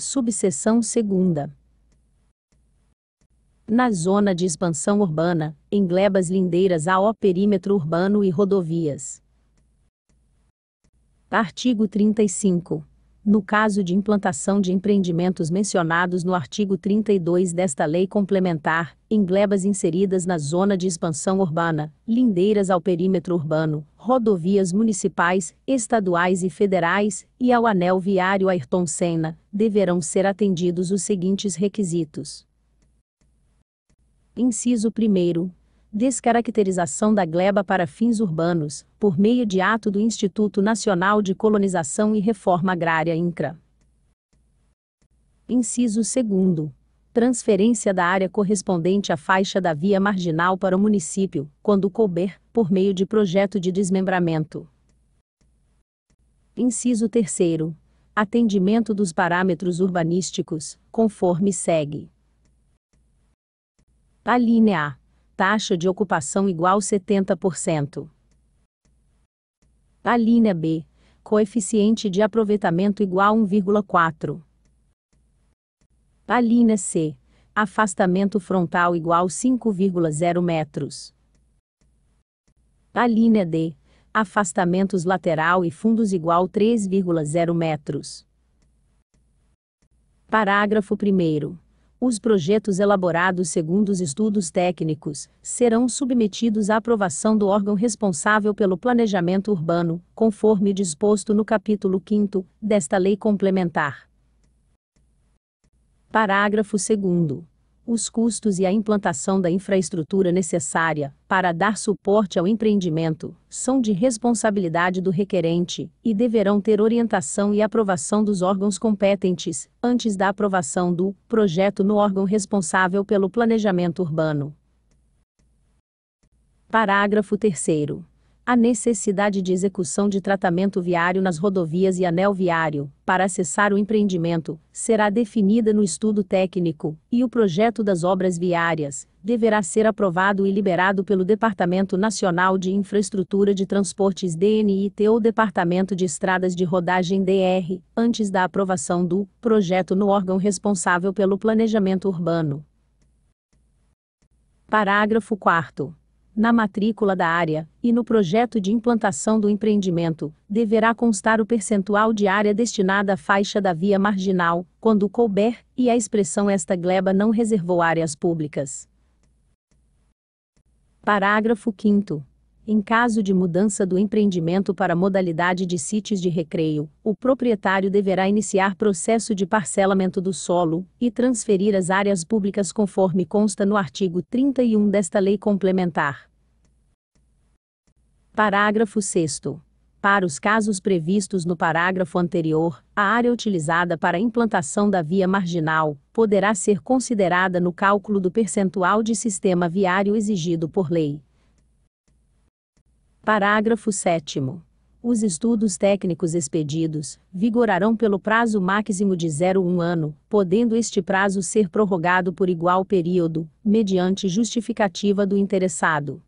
Subseção segunda. Na zona de expansão urbana, em glebas lindeiras ao perímetro urbano e rodovias. Artigo 35 no caso de implantação de empreendimentos mencionados no artigo 32 desta lei complementar, em glebas inseridas na zona de expansão urbana, lindeiras ao perímetro urbano, rodovias municipais, estaduais e federais, e ao anel viário Ayrton Senna, deverão ser atendidos os seguintes requisitos. Inciso 1 Descaracterização da gleba para fins urbanos, por meio de ato do Instituto Nacional de Colonização e Reforma Agrária INCRA. Inciso 2. Transferência da área correspondente à faixa da via marginal para o município, quando couber, por meio de projeto de desmembramento. Inciso 3. Atendimento dos parâmetros urbanísticos, conforme segue. Alínea A taxa de ocupação igual 70%. A linha B, coeficiente de aproveitamento igual 1,4. A linha C, afastamento frontal igual 5,0 metros. A linha D, afastamentos lateral e fundos igual 3,0 metros. Parágrafo 1 os projetos elaborados segundo os estudos técnicos serão submetidos à aprovação do órgão responsável pelo planejamento urbano, conforme disposto no capítulo 5 desta lei complementar. Parágrafo 2 os custos e a implantação da infraestrutura necessária para dar suporte ao empreendimento são de responsabilidade do requerente e deverão ter orientação e aprovação dos órgãos competentes antes da aprovação do projeto no órgão responsável pelo planejamento urbano. Parágrafo 3 a necessidade de execução de tratamento viário nas rodovias e anel viário, para acessar o empreendimento, será definida no estudo técnico, e o projeto das obras viárias deverá ser aprovado e liberado pelo Departamento Nacional de Infraestrutura de Transportes DNIT ou Departamento de Estradas de Rodagem DR, antes da aprovação do projeto no órgão responsável pelo planejamento urbano. Parágrafo 4 na matrícula da área e no projeto de implantação do empreendimento, deverá constar o percentual de área destinada à faixa da via marginal, quando couber, e a expressão esta gleba não reservou áreas públicas. Parágrafo 5 em caso de mudança do empreendimento para modalidade de sítios de recreio, o proprietário deverá iniciar processo de parcelamento do solo e transferir as áreas públicas conforme consta no artigo 31 desta lei complementar. Parágrafo 6. Para os casos previstos no parágrafo anterior, a área utilizada para a implantação da via marginal poderá ser considerada no cálculo do percentual de sistema viário exigido por lei. Parágrafo 7. Os estudos técnicos expedidos vigorarão pelo prazo máximo de 0,1 ano, podendo este prazo ser prorrogado por igual período, mediante justificativa do interessado.